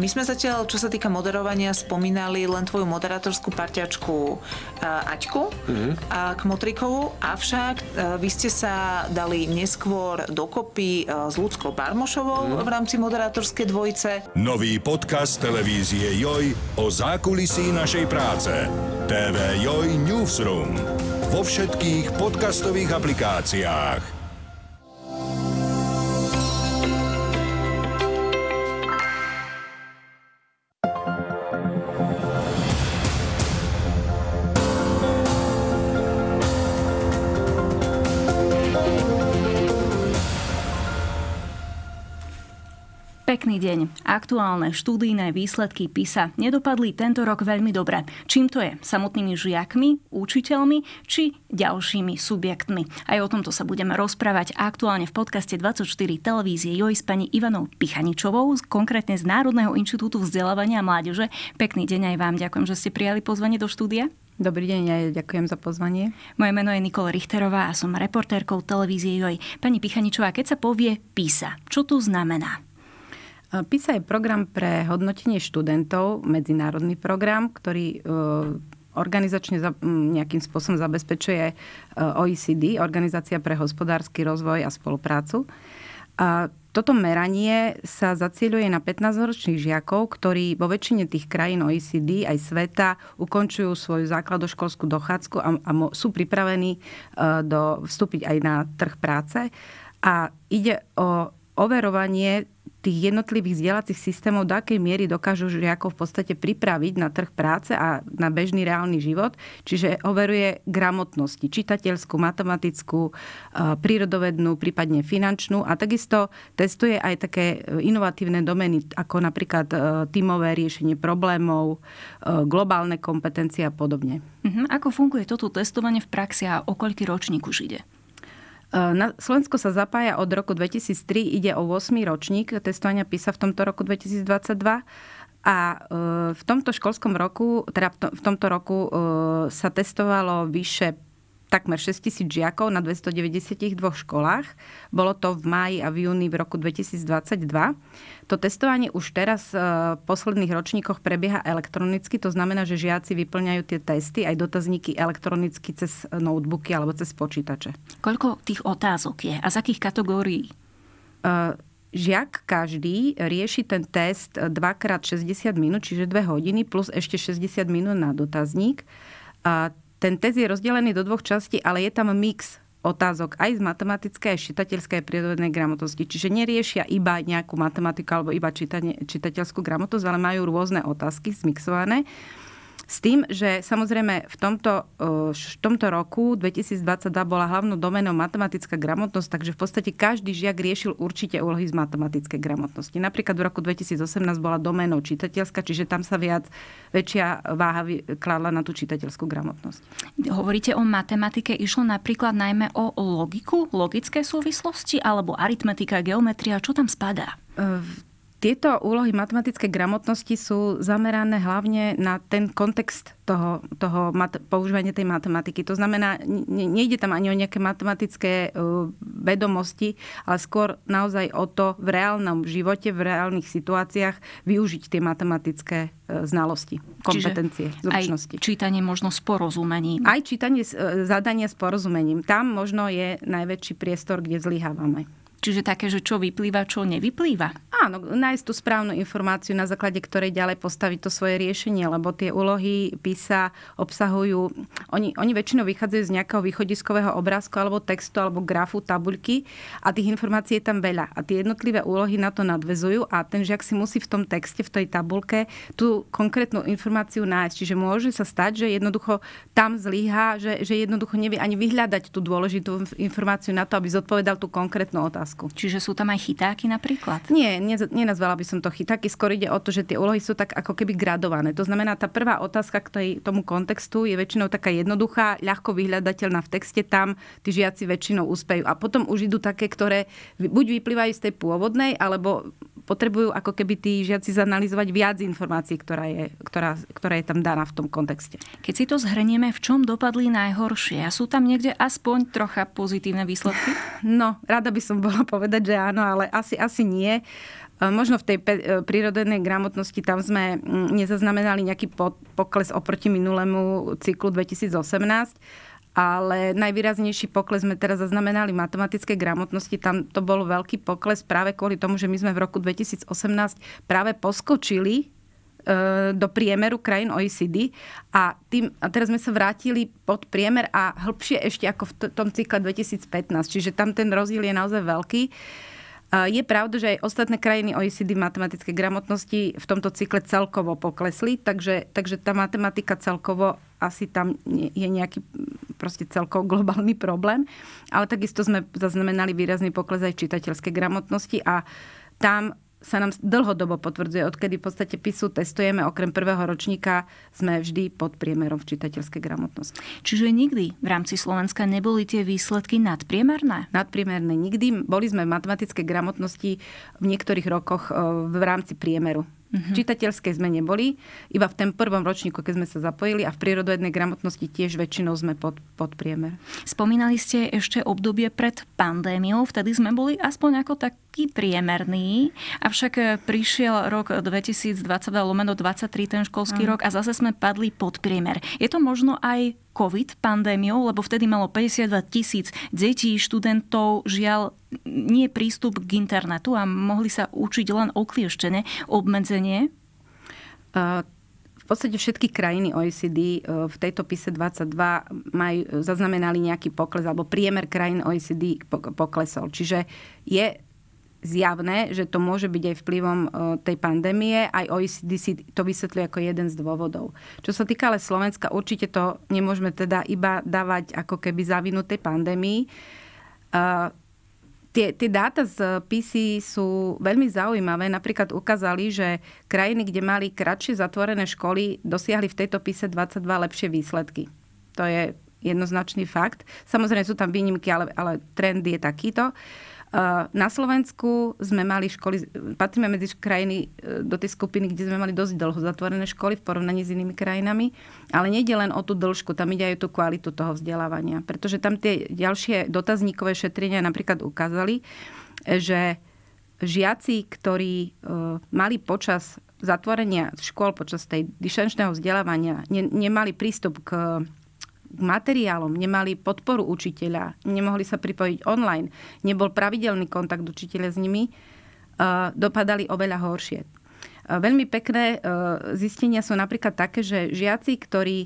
My sme zatiaľ, čo sa týka moderovania, spomínali len tvoju moderátorskú parťačku eh, Aťku mm-hmm. a motrikovu avšak eh, vy ste sa dali neskôr dokopy eh, s Ľudskou Barmošovou mm-hmm. v rámci moderátorskej dvojice. Nový podcast televízie Joj o zákulisí našej práce. TV Joj Newsroom vo všetkých podcastových aplikáciách. Pekný deň. Aktuálne štúdijné výsledky PISA nedopadli tento rok veľmi dobre. Čím to je? Samotnými žiakmi, učiteľmi či ďalšími subjektmi? Aj o tomto sa budeme rozprávať aktuálne v podcaste 24 televízie Joj s pani Ivanou Pichaničovou, konkrétne z Národného inštitútu vzdelávania a mládeže. Pekný deň aj vám. Ďakujem, že ste prijali pozvanie do štúdia. Dobrý deň, ja ďakujem za pozvanie. Moje meno je Nikola Richterová a som reportérkou televízie Joj. Pani Pichaničová, keď sa povie PISA, čo to znamená? PISA je program pre hodnotenie študentov, medzinárodný program, ktorý e, organizačne nejakým spôsobom zabezpečuje e, OECD, Organizácia pre hospodársky rozvoj a spoluprácu. A toto meranie sa zacieľuje na 15-ročných žiakov, ktorí vo väčšine tých krajín OECD aj sveta ukončujú svoju základoškolskú dochádzku a, a sú pripravení e, do, vstúpiť aj na trh práce. A ide o overovanie tých jednotlivých vzdelacích systémov, do akej miery dokážu žiakov v podstate pripraviť na trh práce a na bežný reálny život. Čiže overuje gramotnosti, čitateľskú, matematickú, e, prírodovednú, prípadne finančnú a takisto testuje aj také e, inovatívne domeny, ako napríklad e, tímové riešenie problémov, globálne kompetencie a podobne. Mhm. Ako funguje toto testovanie v praxi a o koľký ročník už ide? Eh, na Slovensko sa zapája od roku 2003, ide o 8. ročník testovania PISA v tomto roku 2022. A eh, v tomto školskom roku, teda v tomto roku eh, sa testovalo vyše takmer 6 tisíc žiakov na 292 školách. Bolo to v máji a v júni v roku 2022. To testovanie už teraz e, v posledných ročníkoch prebieha elektronicky, to znamená, že žiaci vyplňajú tie testy aj dotazníky elektronicky cez notebooky alebo cez počítače. Koľko tých otázok je a z akých kategórií? E, žiak každý rieši ten test 2x60 minút, čiže 2 hodiny, plus ešte 60 minút na dotazník. A ten test je rozdelený do dvoch častí, ale je tam mix otázok aj z matematickej, aj čitateľskej a prírodnej gramotnosti. Čiže neriešia iba nejakú matematiku alebo iba čitateľskú gramotnosť, ale majú rôzne otázky zmixované. S tým, že samozrejme v tomto, v tomto roku 2022 bola hlavnou domenou matematická gramotnosť, takže v podstate každý žiak riešil určite úlohy z matematickej gramotnosti. Napríklad v roku 2018 bola domenou čitateľská, čiže tam sa viac väčšia váha kladla na tú čitateľskú gramotnosť. Hovoríte o matematike, išlo napríklad najmä o logiku, logické súvislosti alebo aritmetika, geometria, čo tam spadá? Ehm, tieto úlohy matematické gramotnosti sú zamerané hlavne na ten kontext toho, toho mat- používania tej matematiky. To znamená, ne, nejde tam ani o nejaké matematické uh, vedomosti, ale skôr naozaj o to v reálnom živote, v reálnych situáciách využiť tie matematické uh, znalosti, kompetencie, Čiže zručnosti. Aj čítanie možno s porozumením. Aj čítanie uh, zadania s porozumením. Tam možno je najväčší priestor, kde zlyhávame. Čiže také, že čo vyplýva, čo nevyplýva. Áno, nájsť tú správnu informáciu, na základe ktorej ďalej postaviť to svoje riešenie, lebo tie úlohy PISA obsahujú, oni, oni väčšinou vychádzajú z nejakého východiskového obrázku alebo textu alebo grafu, tabuľky a tých informácií je tam veľa. A tie jednotlivé úlohy na to nadvezujú a ten žiak si musí v tom texte, v tej tabulke tú konkrétnu informáciu nájsť. Čiže môže sa stať, že jednoducho tam zlíha, že, že jednoducho nevie ani vyhľadať tú dôležitú informáciu na to, aby zodpovedal tú konkrétnu otázku otázku. Čiže sú tam aj chytáky napríklad? Nie, nenazvala by som to chytáky. Skôr ide o to, že tie úlohy sú tak ako keby gradované. To znamená, tá prvá otázka k tej, tomu kontextu je väčšinou taká jednoduchá, ľahko vyhľadateľná v texte. Tam tí žiaci väčšinou úspejú. A potom už idú také, ktoré buď vyplývajú z tej pôvodnej, alebo potrebujú ako keby tí žiaci zanalizovať viac informácií, ktorá je, ktorá, ktorá je tam daná v tom kontexte. Keď si to zhrnieme, v čom dopadli najhoršie? A sú tam niekde aspoň trocha pozitívne výsledky? No, rada by som bola povedať, že áno, ale asi, asi nie. E, možno v tej e, prírodnej gramotnosti tam sme nezaznamenali nejaký pokles oproti minulému cyklu 2018, ale najvýraznejší pokles sme teraz zaznamenali matematické gramotnosti. Tam to bol veľký pokles práve kvôli tomu, že my sme v roku 2018 práve poskočili e, do priemeru krajín OECD a, tým, a teraz sme sa vrátili pod priemer a hĺbšie ešte ako v tom cykle 2015. Čiže tam ten rozdiel je naozaj veľký. Uh, je pravda, že aj ostatné krajiny OECD matematickej gramotnosti v tomto cykle celkovo poklesli, takže, takže tá matematika celkovo asi tam je nejaký mm, proste celkovo globálny problém. Ale takisto sme zaznamenali výrazný pokles aj čitateľskej gramotnosti a tam sa nám dlhodobo potvrdzuje, odkedy v podstate PISu testujeme, okrem prvého ročníka sme vždy pod priemerom v čitateľskej gramotnosti. Čiže nikdy v rámci Slovenska neboli tie výsledky nadpriemerné? Nadpriemerné nikdy. Boli sme v matematickej gramotnosti v niektorých rokoch e, v rámci priemeru. Mm-hmm. Čitateľské sme neboli, iba v tom prvom ročníku, keď sme sa zapojili a v prírodovednej gramotnosti tiež väčšinou sme pod, pod priemer. Spomínali ste ešte obdobie pred pandémiou, vtedy sme boli aspoň ako taký priemerný, avšak eh, prišiel rok 2022 lomeno 23, ten školský mm. rok a zase sme padli pod priemer. Je to možno aj COVID pandémiou, lebo vtedy malo 52 tisíc detí, študentov, žiaľ, nie prístup k internetu a mohli sa učiť len oklieštené obmedzenie? Uh, v podstate všetky krajiny OECD e, v tejto PISE 22 majú, zaznamenali nejaký pokles, alebo priemer krajín OECD poklesol. Čiže je zjavné, že to môže byť aj vplyvom e, tej pandémie. Aj OECD si to vysvetľuje ako jeden z dôvodov. Čo sa týka ale Slovenska, určite to nemôžeme teda iba dávať ako keby tej pandémii. E, tie, tie dáta z PC sú veľmi zaujímavé. Napríklad ukázali, že krajiny, kde mali kratšie zatvorené školy, dosiahli v tejto PISE 22 lepšie výsledky. To je jednoznačný fakt. Samozrejme sú tam výnimky, ale, ale trend je takýto. Uh, na Slovensku sme mali školy, patríme medzi krajiny e, do tej skupiny, kde sme mali dosť dlho zatvorené školy v porovnaní s inými krajinami, ale nejde len o tú dĺžku, tam ide aj o tú kvalitu toho vzdelávania, pretože tam tie ďalšie dotazníkové šetrenia napríklad ukázali, e, že žiaci, ktorí e, mali počas zatvorenia škôl, počas tej dišenčného vzdelávania, ne, nemali prístup k k materiálom, nemali podporu učiteľa, nemohli sa pripojiť online, nebol pravidelný kontakt učiteľa s nimi, e, dopadali oveľa horšie. E, veľmi pekné e, zistenia sú napríklad také, že žiaci, ktorí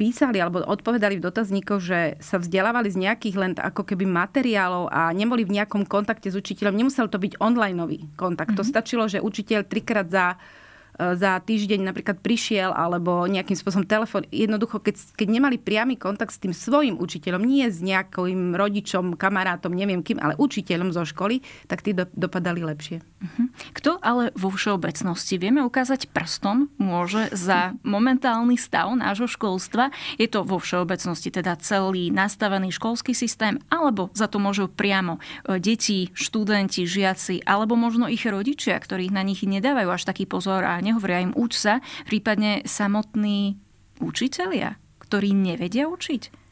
písali alebo odpovedali v dotazníkov, že sa vzdelávali z nejakých len ako keby materiálov a neboli v nejakom kontakte s učiteľom. Nemusel to byť onlineový kontakt. Mm-hmm. To mhm. stačilo, že učiteľ trikrát za uh, E, za týždeň napríklad prišiel alebo nejakým spôsobom telefon. Jednoducho, keď, keď nemali priamy kontakt s tým svojim učiteľom, nie s nejakým rodičom, kamarátom, neviem kým, ale učiteľom zo školy, tak tí do, dopadali lepšie. Mhm. Kto ale vo všeobecnosti vieme ukázať prstom, môže za momentálny stav nášho školstva, je to vo všeobecnosti teda celý nastavený školský systém, alebo za to môžu priamo e, deti, študenti, žiaci, alebo možno ich rodičia, ktorí na nich nedávajú až taký pozor a nehovoria im uč sa, prípadne samotní učitelia, ktorí nevedia učiť?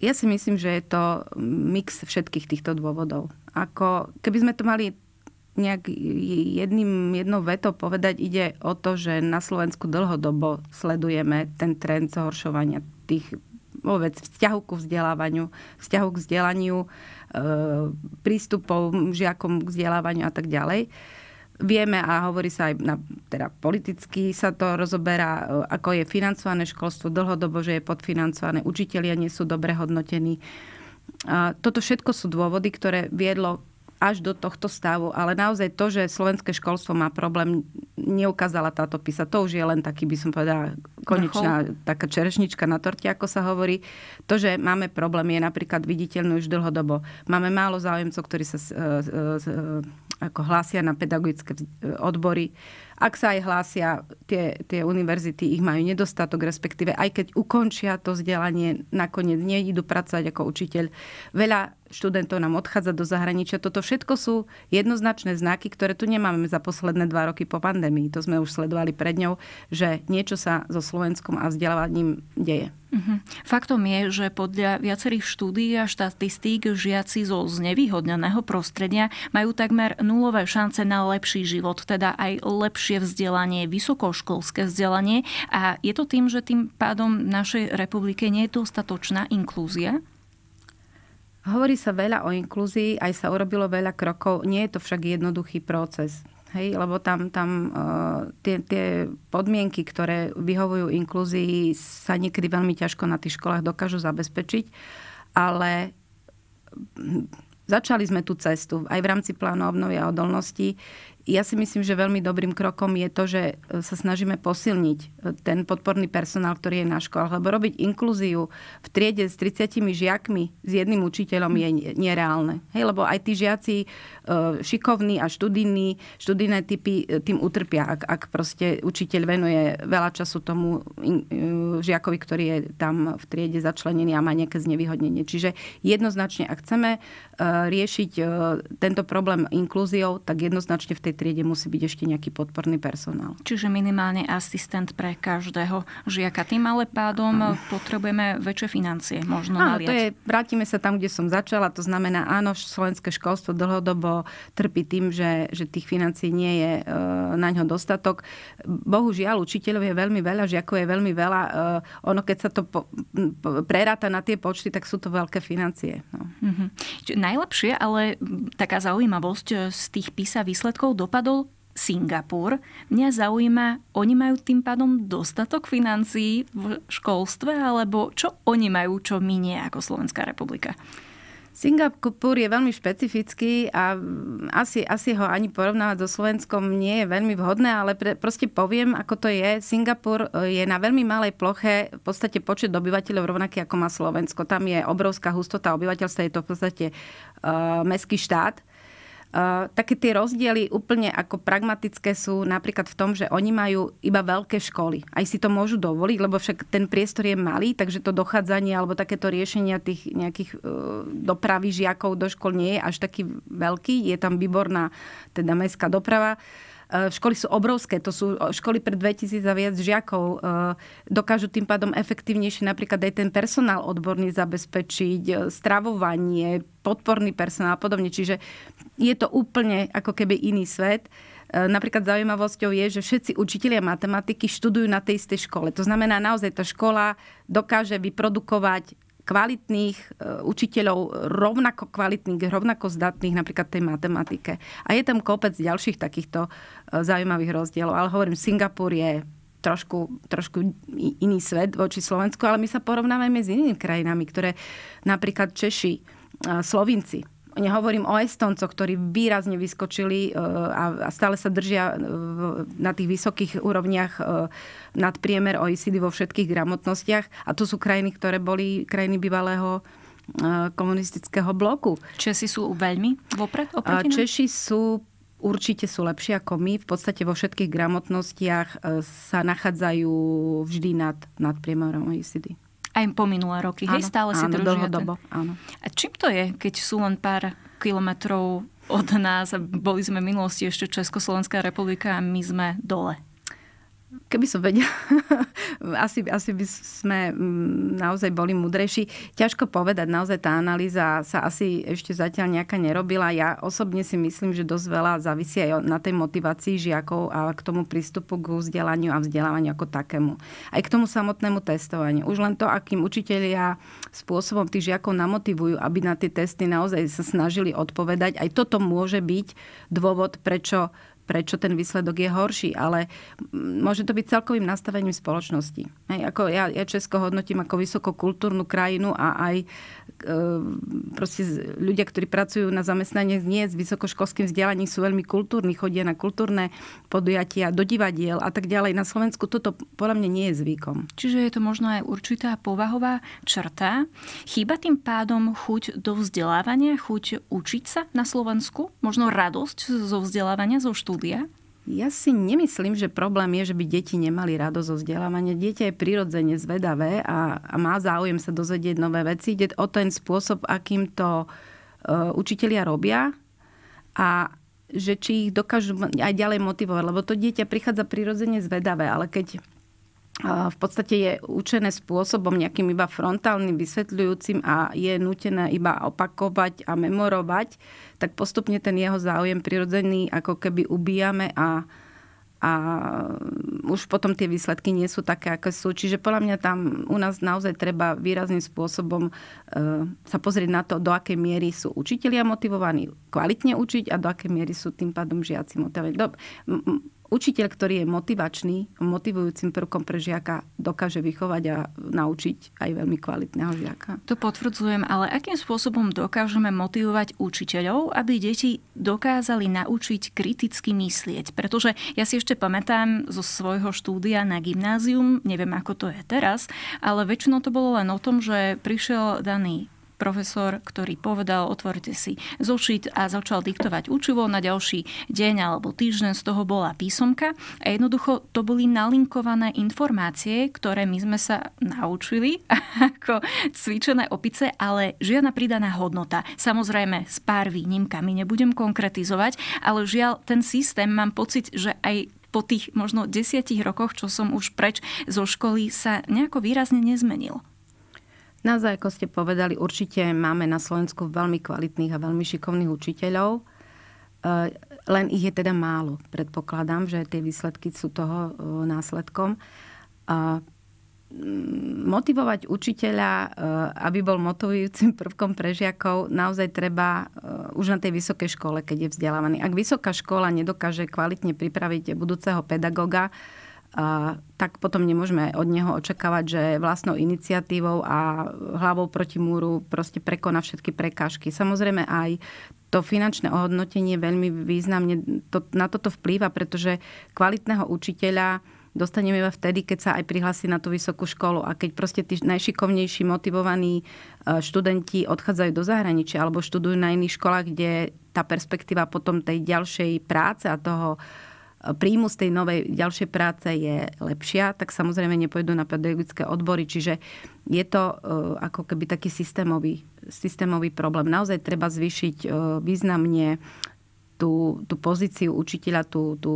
Ja si myslím, že je to mix všetkých týchto dôvodov. Ako keby sme to mali nejak jedným, jednou vetou povedať, ide o to, že na Slovensku dlhodobo sledujeme ten trend zhoršovania tých vôbec vzťahu ku vzdelávaniu, vzťahu k vzdelaniu, e, prístupov žiakom k vzdelávaniu a tak ďalej vieme a hovorí sa aj na, teda politicky sa to rozoberá, e, ako je financované školstvo dlhodobo, že je podfinancované, učitelia nie sú dobre hodnotení. E, toto všetko sú dôvody, ktoré viedlo až do tohto stavu, ale naozaj to, že slovenské školstvo má problém, neukázala táto písa. To už je len taký, by som povedala, konečná taká čerešnička na torte, ako sa hovorí. To, že máme problém, je napríklad viditeľný už dlhodobo. Máme málo záujemcov, ktorí sa e, ako hlásia na pedagogické odbory, ak sa aj hlásia, tie, tie univerzity ich majú nedostatok, respektíve aj keď ukončia to vzdelanie, nakoniec nejdú pracovať ako učiteľ. Veľa študentov nám odchádza do zahraničia. Toto všetko sú jednoznačné znaky, ktoré tu nemáme za posledné dva roky po pandémii. To sme už sledovali pred ňou, že niečo sa so Slovenskom a vzdelávaním deje. Mm-hmm. Faktom je, že podľa viacerých štúdií a štatistík žiaci zo znevýhodneného prostredia majú takmer nulové šance na lepší život, teda aj lepší vyššie vzdelanie, vysokoškolské vzdelanie a je to tým, že tým pádom našej republike nie je dostatočná inklúzia? Hovorí sa veľa o inklúzii, aj sa urobilo veľa krokov. Nie je to však jednoduchý proces. Hej, lebo tam, tam uh, tie, tie podmienky, ktoré vyhovujú inklúzii, sa niekedy veľmi ťažko na tých školách dokážu zabezpečiť. Ale začali sme tú cestu aj v rámci plánu obnovy a odolnosti ja si myslím, že veľmi dobrým krokom je to, že e, sa snažíme posilniť e, ten podporný personál, ktorý je na školách. Lebo robiť inklúziu v triede s 30 žiakmi, s jedným učiteľom je nereálne. Hej, lebo aj tí žiaci e, šikovní a študijní, študijné typy tým utrpia, ak, ak proste učiteľ venuje veľa času tomu žiakovi, ktorý je tam v triede začlenený a má nejaké znevýhodnenie. Čiže jednoznačne, ak chceme riešiť tento problém inklúziou, tak jednoznačne v tej triede musí byť ešte nejaký podporný personál. Čiže minimálne asistent pre každého žiaka. Tým ale pádom áno. potrebujeme väčšie financie. Možno áno, to je, vrátime sa tam, kde som začala. To znamená, áno, slovenské školstvo dlhodobo trpí tým, že, že tých financií nie je e, na ňo dostatok. Bohužiaľ, učiteľov je veľmi veľa, žiakov je veľmi veľa. E, ono, keď sa to po, po, preráta na tie počty, tak sú to veľké financie. No. Mm-hmm. Čiže najlepšie, ale taká zaujímavosť z tých písa výsledkov do dopadol Singapur. Mňa zaujíma, oni majú tým pádom dostatok financií v školstve, alebo čo oni majú, čo my nie ako Slovenská republika? Singapur je veľmi špecifický a asi, asi ho ani porovnávať so Slovenskom nie je veľmi vhodné, ale pre, proste poviem, ako to je. Singapur e, je na veľmi malej ploche, v podstate počet obyvateľov rovnaký ako má Slovensko. Tam je obrovská hustota obyvateľstva, je to v podstate uh, mestský štát. Uh, E, také tie rozdiely úplne ako pragmatické sú napríklad v tom, že oni majú iba veľké školy. Aj si to môžu dovoliť, lebo však ten priestor je malý, takže to dochádzanie alebo takéto riešenia tých nejakých e, dopravy žiakov do škôl nie je až taký veľký. Je tam výborná teda mestská doprava E, školy sú obrovské, to sú e, školy pre 2000 a viac žiakov. E, dokážu tým pádom efektívnejšie napríklad aj ten personál odborný zabezpečiť, stravovanie, podporný personál a podobne. Čiže je to úplne ako keby iný svet. Napríklad zaujímavosťou je, že všetci učitelia matematiky študujú na tej istej škole. To znamená, naozaj tá škola dokáže vyprodukovať kvalitných e, učiteľov, rovnako kvalitných, rovnako zdatných napríklad tej matematike. A je tam kopec ďalších takýchto e, zaujímavých rozdielov. Ale hovorím, Singapur je trošku, trošku iný svet voči Slovensku, ale my sa porovnávame s inými krajinami, ktoré napríklad Češi, e, Slovinci, Nehovorím o Estoncoch, ktorí výrazne vyskočili e, a stále sa držia e, na tých vysokých úrovniach e, nad priemer OECD vo všetkých gramotnostiach. A to sú krajiny, ktoré boli krajiny bývalého komunistického bloku. Česi sú veľmi vopred oproti nám? Češi sú Určite sú lepšie ako my. V podstate vo všetkých gramotnostiach sa nachádzajú vždy nad, nad priemerom OECD. Aj po minulé roky, áno, hej? Stále áno, si držia dlhodobo, ten... áno. A čím to je, keď sú len pár kilometrov od nás a boli sme v minulosti ešte Československá republika a my sme dole? Keby som vedela, asi, asi by sme mm, naozaj boli múdrejší. Ťažko povedať, naozaj tá analýza sa asi ešte zatiaľ nejaká nerobila. Ja osobne si myslím, že dosť veľa závisí aj na tej motivácii žiakov a k tomu prístupu k vzdelaniu a vzdelávaniu ako takému. Aj k tomu samotnému testovaniu. Už len to, akým učitelia spôsobom tých žiakov namotivujú, aby na tie testy naozaj sa snažili odpovedať. Aj toto môže byť dôvod, prečo prečo ten výsledok je horší, ale môže to byť celkovým nastavením spoločnosti. Hej, ako ja, ja Česko hodnotím ako vysokokultúrnu krajinu a aj e, proste ľudia, ktorí pracujú na zamestnanie nie s vysokoškolským vzdelaním, sú veľmi kultúrni, chodia na kultúrne podujatia, do divadiel a tak ďalej. Na Slovensku toto podľa mňa nie je zvykom. Čiže je to možno aj určitá povahová črta. Chýba tým pádom chuť do vzdelávania, chuť učiť sa na Slovensku, možno radosť zo vzdelávania, zo štúdia? štúdia? Ja si nemyslím, že problém je, že by deti nemali radosť zo vzdelávania. Dieťa je prirodzene zvedavé a, a má záujem sa dozvedieť nové veci. Ide o ten spôsob, akým to e, učitelia robia a že či ich dokážu aj ďalej motivovať. Lebo to dieťa prichádza prirodzene zvedavé, ale keď v podstate je učené spôsobom nejakým iba frontálnym, vysvetľujúcim a je nutené iba opakovať a memorovať, tak postupne ten jeho záujem prirodzený ako keby ubíjame a, a už potom tie výsledky nie sú také, aké sú. Čiže podľa mňa tam u nás naozaj treba výrazným spôsobom e, sa pozrieť na to, do akej miery sú učitelia motivovaní kvalitne učiť a do akej miery sú tým pádom žiaci motivovaní. Dob- Učiteľ, ktorý je motivačný, motivujúcim prvkom pre žiaka, dokáže vychovať a naučiť aj veľmi kvalitného žiaka. To potvrdzujem, ale akým spôsobom dokážeme motivovať učiteľov, aby deti dokázali naučiť kriticky myslieť? Pretože ja si ešte pamätám zo svojho štúdia na gymnázium, neviem ako to je teraz, ale väčšinou to bolo len o tom, že prišiel daný profesor, ktorý povedal, otvorite si zošit a začal diktovať učivo. Na ďalší deň alebo týždeň z toho bola písomka a jednoducho to boli nalinkované informácie, ktoré my sme sa naučili ako cvičené opice, ale žiadna pridaná hodnota. Samozrejme s pár výnimkami, nebudem konkretizovať, ale žiaľ ten systém mám pocit, že aj po tých možno desiatich rokoch, čo som už preč zo školy, sa nejako výrazne nezmenil. Naozaj, ako ste povedali, určite máme na Slovensku veľmi kvalitných a veľmi šikovných učiteľov. E, len ich je teda málo. Predpokladám, že tie výsledky sú toho e, následkom. Motivovať učiteľa, e, aby bol motivujúcim prvkom pre žiakov, naozaj treba už na tej vysokej škole, keď je vzdelávaný. Ak vysoká škola nedokáže kvalitne pripraviť budúceho pedagoga, tak potom nemôžeme od neho očakávať, že vlastnou iniciatívou a hlavou proti múru proste prekoná všetky prekážky. Samozrejme aj to finančné ohodnotenie veľmi významne to, na toto vplýva, pretože kvalitného učiteľa dostaneme iba vtedy, keď sa aj prihlási na tú vysokú školu. A keď proste tí najšikovnejší, motivovaní e, študenti odchádzajú do zahraničia alebo študujú na iných školách, kde tá perspektíva potom tej ďalšej práce a toho uh, príjmu z tej novej ďalšej práce je lepšia, tak samozrejme nepôjdu na pedagogické odbory, čiže je to e, ako keby taký systémový, systémový problém. Naozaj treba zvýšiť e, významne tú, tú pozíciu učiteľa, tú, tú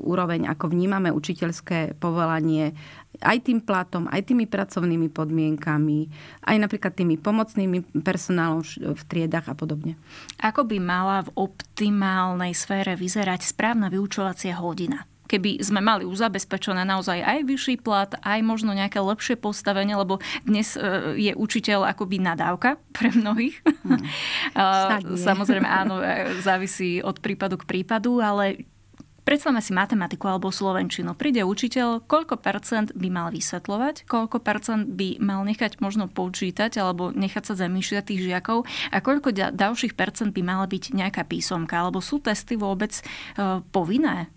úroveň, ako vnímame učiteľské povolanie, aj tým platom, aj tými pracovnými podmienkami, aj napríklad tými pomocnými personálom v triedach a podobne. Ako by mala v optimálnej sfére vyzerať správna vyučovacia hodina? keby sme mali uzabezpečené naozaj aj vyšší plat, aj možno nejaké lepšie postavenie, lebo dnes e, je učiteľ akoby nadávka pre mnohých. Hmm. Samozrejme, áno, e, závisí od prípadu k prípadu, ale Predstavme si matematiku alebo slovenčinu. Príde učiteľ, koľko percent by mal vysvetľovať, koľko percent by mal nechať možno počítať alebo nechať sa zamýšľať tých žiakov a koľko ďalších percent by mala byť nejaká písomka. Alebo sú testy vôbec e, povinné?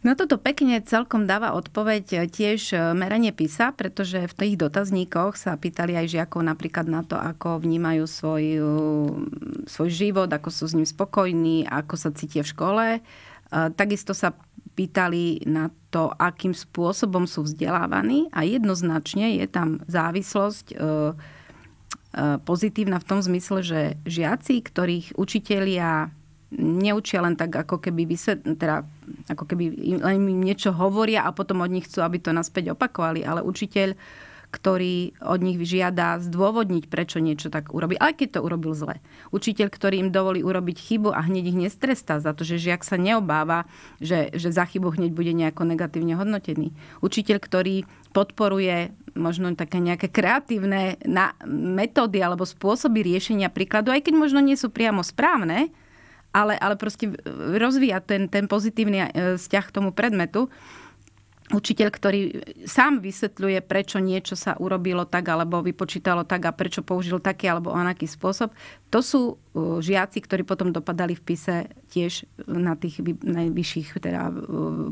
Na no toto pekne celkom dáva odpoveď e, tiež e, meranie PISA, pretože v tých dotazníkoch sa pýtali aj žiakov napríklad na to, ako vnímajú svoj, e, svoj život, ako sú s ním spokojní, ako sa cítia v škole. Takisto sa pýtali na to, akým spôsobom sú vzdelávaní a jednoznačne je tam závislosť pozitívna v tom zmysle, že žiaci, ktorých učitelia neučia len tak ako keby vysvet, teda ako keby len im niečo hovoria a potom od nich chcú, aby to naspäť opakovali, ale učiteľ ktorý od nich vyžiada zdôvodniť, prečo niečo tak urobí, aj keď to urobil zle. Učiteľ, ktorý im dovolí urobiť chybu a hneď ich nestrestá za to, že žiak sa neobáva, že, že za chybu hneď bude nejako negatívne hodnotený. Učiteľ, ktorý podporuje možno také nejaké kreatívne metódy alebo spôsoby riešenia príkladu, aj keď možno nie sú priamo správne, ale, ale proste rozvíja ten, ten pozitívny e, vzťah k tomu predmetu. Učiteľ, ktorý sám vysvetľuje, prečo niečo sa urobilo tak, alebo vypočítalo tak a prečo použil taký alebo onaký spôsob, to sú e, žiaci, ktorí potom dopadali v PISE tiež na tých najvyšších teda,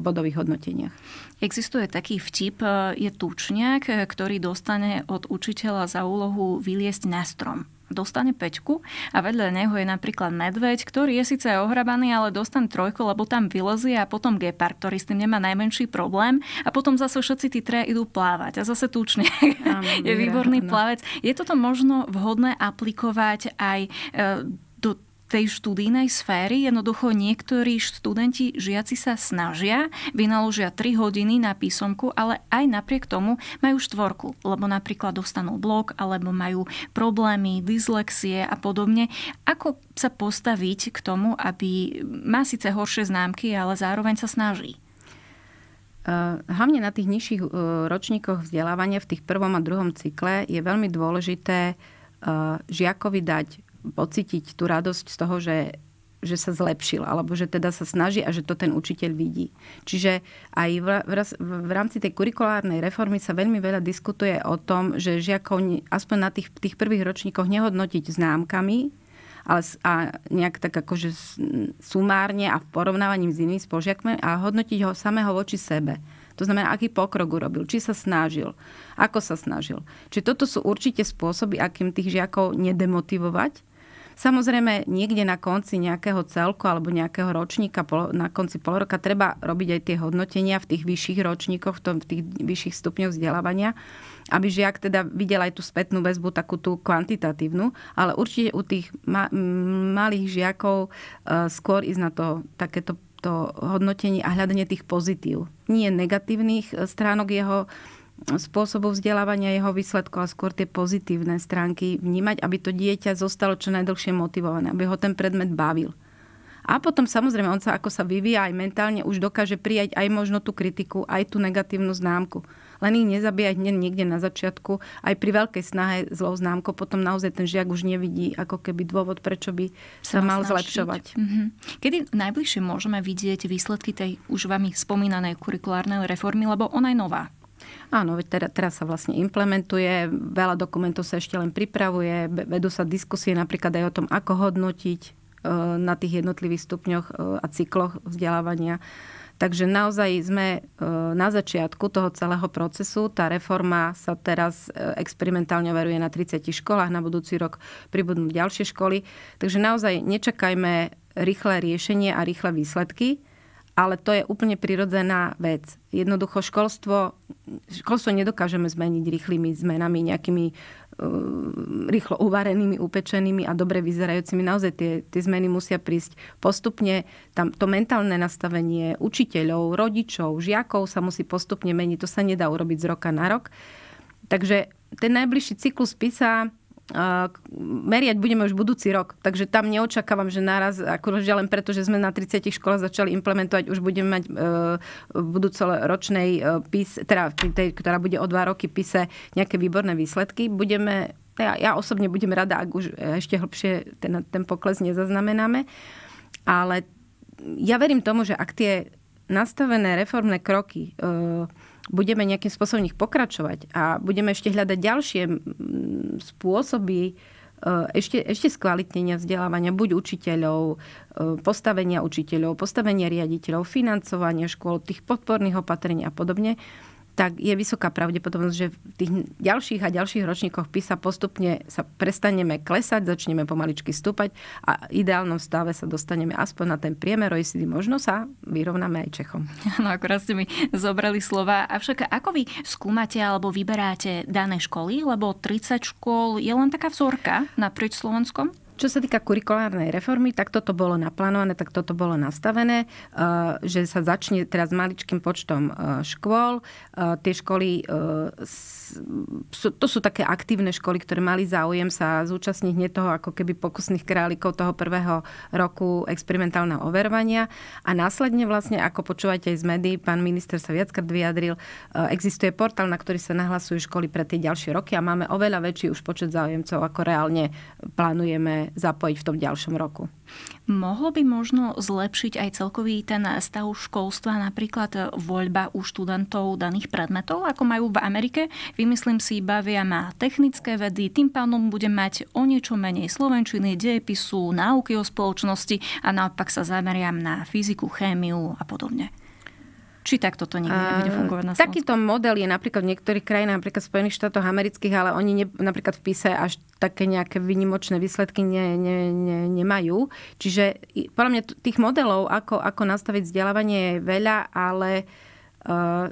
bodových hodnoteniach. Existuje taký vtip, e, je tučniak, ktorý dostane od učiteľa za úlohu vyliesť na strom dostane peťku a vedľa neho je napríklad medveď, ktorý je síce ohrabaný, ale dostane trojku, lebo tam vylezie a potom gepard, ktorý s tým nemá najmenší problém a potom zase všetci tí tre idú plávať a zase tučne je výborný plavec. Je toto možno vhodné aplikovať aj e, tej študijnej sféry. Jednoducho niektorí študenti, žiaci sa snažia, vynaložia 3 hodiny na písomku, ale aj napriek tomu majú štvorku, lebo napríklad dostanú blok, alebo majú problémy, dyslexie a podobne. Ako sa postaviť k tomu, aby má síce horšie známky, ale zároveň sa snaží? Hlavne na tých nižších ročníkoch vzdelávania v tých prvom a druhom cykle je veľmi dôležité žiakovi dať pocítiť tú radosť z toho, že, že sa zlepšil, alebo že teda sa snaží a že to ten učiteľ vidí. Čiže aj v, v, v rámci tej kurikulárnej reformy sa veľmi veľa diskutuje o tom, že žiakov aspoň na tých, tých prvých ročníkoch nehodnotiť známkami, ale a nejak tak akože sumárne a v porovnávaní s inými spolužiakmi a hodnotiť ho samého voči sebe. To znamená, aký pokrok urobil, či sa snažil, ako sa snažil. Čiže toto sú určite spôsoby, akým tých žiakov nedemotivovať, Samozrejme, niekde na konci nejakého celku alebo nejakého ročníka, na konci pol roka, treba robiť aj tie hodnotenia v tých vyšších ročníkoch, v, tom, v tých vyšších stupňoch vzdelávania, aby žiak teda videl aj tú spätnú väzbu, takú tú kvantitatívnu, ale určite u tých ma- malých žiakov e, skôr ísť na to takéto to hodnotenie a hľadanie tých pozitív. Nie negatívnych e, stránok jeho spôsobu vzdelávania jeho výsledkov a skôr tie pozitívne stránky vnímať, aby to dieťa zostalo čo najdlhšie motivované, aby ho ten predmet bavil. A potom samozrejme, on sa ako sa vyvíja aj mentálne, už dokáže prijať aj možno tú kritiku, aj tú negatívnu známku. Len ich nezabíjať niekde na začiatku, aj pri veľkej snahe zlou známkou, potom naozaj ten žiak už nevidí ako keby dôvod, prečo by sa, sa mal snažiť. zlepšovať. Mm-hmm. Kedy najbližšie môžeme vidieť výsledky tej už vami spomínanej kurikulárnej reformy, lebo ona je nová? Áno, teda, teraz sa vlastne implementuje, veľa dokumentov sa ešte len pripravuje, vedú sa diskusie napríklad aj o tom, ako hodnotiť e, na tých jednotlivých stupňoch e, a cykloch vzdelávania. Takže naozaj sme e, na začiatku toho celého procesu. Tá reforma sa teraz experimentálne veruje na 30 školách. Na budúci rok pribudnú ďalšie školy. Takže naozaj nečakajme rýchle riešenie a rýchle výsledky, ale to je úplne prirodzená vec. Jednoducho školstvo, školstvo nedokážeme zmeniť rýchlymi zmenami, nejakými uh, rýchlo uvarenými, upečenými a dobre vyzerajúcimi. Naozaj tie, tie zmeny musia prísť postupne. Tam to mentálne nastavenie učiteľov, rodičov, žiakov sa musí postupne meniť. To sa nedá urobiť z roka na rok. Takže ten najbližší cyklus písa, meriať budeme už budúci rok. Takže tam neočakávam, že naraz, akurže len preto, že sme na 30 školách začali implementovať, už budeme mať e, v budúcoročnej e, PIS, teda tej, ktorá bude o dva roky PISE, nejaké výborné výsledky. Budeme, ja, ja osobne budem rada, ak už ešte hlbšie ten, ten pokles nezaznamenáme. Ale ja verím tomu, že ak tie nastavené reformné kroky uh, budeme nejakým spôsobom ich pokračovať a budeme ešte hľadať ďalšie spôsoby e, ešte, ešte skvalitnenia vzdelávania buď učiteľov, e, postavenia učiteľov, postavenia riaditeľov, financovania škôl, tých podporných opatrení a podobne, tak je vysoká pravdepodobnosť, že v tých ďalších a ďalších ročníkoch PISA postupne sa prestaneme klesať, začneme pomaličky stúpať a v ideálnom stave sa dostaneme aspoň na ten priemer OECD. Možno sa vyrovnáme aj Čechom. No akorát ste mi zobrali slova. Avšak ako vy skúmate alebo vyberáte dané školy? Lebo 30 škôl je len taká vzorka naprieč Slovenskom? Čo sa týka kurikulárnej reformy, tak toto bolo naplánované, tak toto bolo nastavené, eh, že sa začne teraz maličkým počtom eh, škôl. Eh, tie školy, to sú také aktívne školy, ktoré mali záujem sa zúčastniť hneď toho ako keby pokusných králikov toho prvého roku experimentálneho overovania. A následne vlastne, ako počúvate aj z médií, pán minister sa viackrát vyjadril, existuje portál, na ktorý sa nahlasujú školy pre tie ďalšie roky a máme oveľa väčší už počet záujemcov, ako reálne plánujeme zapojiť v tom ďalšom roku. Mohlo by možno zlepšiť aj celkový ten stav školstva, napríklad voľba u študentov daných predmetov, ako majú v Amerike. Vymyslím si, bavia ma technické vedy, tým pánom bude mať o niečo menej slovenčiny, dejepisu, náuky o spoločnosti a naopak sa zameriam na fyziku, chémiu a podobne. Či takto to nikdy nebude fungovať na Slovensku? Takýto model je napríklad v niektorých krajinách, napríklad v Spojených štátoch amerických, ale oni ne, napríklad v PISE až také nejaké vynimočné výsledky ne, ne, ne, nemajú. Čiže podľa mňa tých modelov, ako, ako nastaviť vzdelávanie je veľa, ale uh,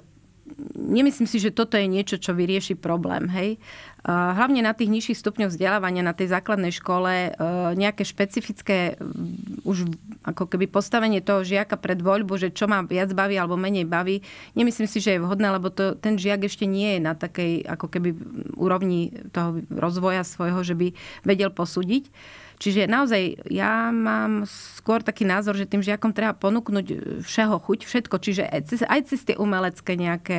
nemyslím si, že toto je niečo, čo vyrieši problém. Hej? Hlavne na tých nižších stupňoch vzdelávania, na tej základnej škole, e, nejaké špecifické mm, už ako keby postavenie toho žiaka pred voľbu, že čo ma viac baví alebo menej baví, nemyslím si, že je vhodné, lebo to, ten žiak ešte nie je na takej ako keby mm, úrovni toho rozvoja svojho, že by vedel posúdiť. Čiže naozaj ja mám skôr taký názor, že tým žiakom treba ponúknuť všeho chuť, všetko. Čiže aj cez, aj cez tie umelecké nejaké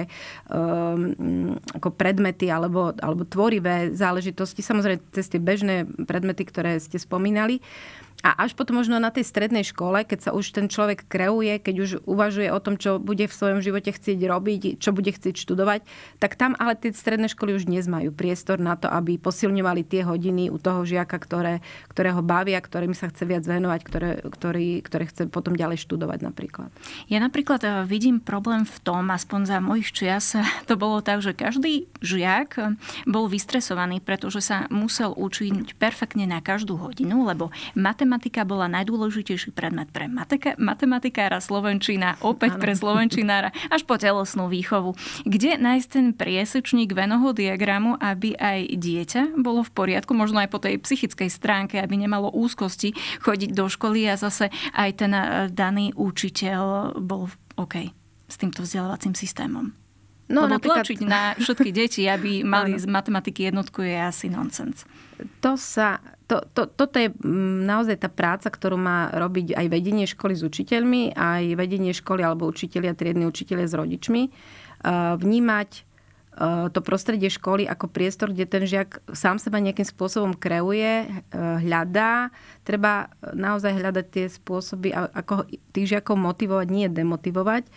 um, ako predmety alebo, alebo tvorivé záležitosti, samozrejme cez tie bežné predmety, ktoré ste spomínali. Um, a až potom možno na tej strednej škole, keď sa už ten človek kreuje, keď už uvažuje o tom, čo bude v svojom živote chcieť robiť, čo bude chcieť študovať, tak tam ale tie stredné školy už dnes majú priestor na to, aby posilňovali tie hodiny u toho žiaka, ktoré, ktoré ho bavia, ktorým sa chce viac venovať, ktoré, ktorý, ktoré chce potom ďalej študovať napríklad. Ja napríklad eh, vidím problém v tom, aspoň za mojich čias to bolo tak, že každý žiak eh, bol vystresovaný, pretože sa musel učiť perfektne na každú hodinu, lebo matematika matematika bola najdôležitejší predmet pre mateka, matematikára Slovenčina, opäť ano. pre Slovenčinára, až po telesnú výchovu. Kde nájsť ten priesečník venoho diagramu, aby aj dieťa bolo v poriadku, možno aj po tej psychickej stránke, aby nemalo úzkosti chodiť do školy a zase aj ten e, daný učiteľ bol OK s týmto vzdelávacím systémom. No, Lebo napríklad... tlačiť na všetky deti, aby mali z matematiky jednotku je asi nonsens. To sa to, to, toto je mm, naozaj tá práca, ktorú má robiť aj vedenie školy s učiteľmi, aj vedenie školy alebo učitelia, triedni učiteľia s rodičmi. E, vnímať e, to prostredie školy ako priestor, kde ten žiak sám seba nejakým spôsobom kreuje, e, hľadá. Treba naozaj hľadať tie spôsoby, ako tých žiakov motivovať, nie demotivovať.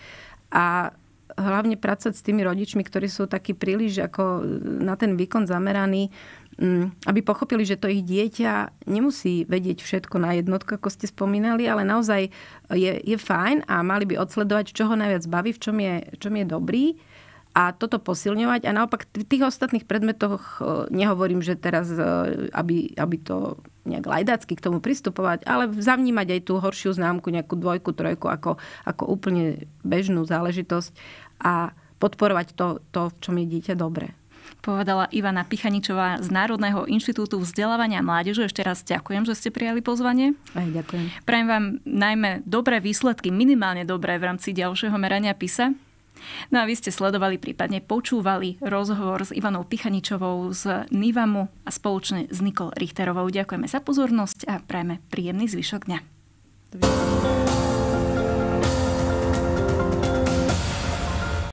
A hlavne pracovať s tými rodičmi, ktorí sú takí príliš ako na ten výkon zameraní, Mm, aby pochopili, že to ich dieťa nemusí vedieť všetko na jednotku, ako ste spomínali, ale naozaj je, je fajn a mali by odsledovať, čo ho najviac baví, v čom je, čom je dobrý a toto posilňovať. A naopak v tých ostatných predmetoch e, nehovorím, že teraz, e, aby, aby to nejak lajdácky k tomu pristupovať, ale zavnímať aj tú horšiu známku, nejakú dvojku, trojku ako, ako úplne bežnú záležitosť a podporovať to, to v čom je dieťa dobré povedala Ivana Pichaničová z Národného inštitútu vzdelávania mládeže. Ešte raz ďakujem, že ste prijali pozvanie. Aj ďakujem. Prajem vám najmä dobré výsledky, minimálne dobré v rámci ďalšieho merania PISA. No a vy ste sledovali, prípadne počúvali rozhovor s Ivanou Pichaničovou z Nivamu a spoločne s Nikol Richterovou. Ďakujeme za pozornosť a prajeme príjemný zvyšok dňa. Dobre.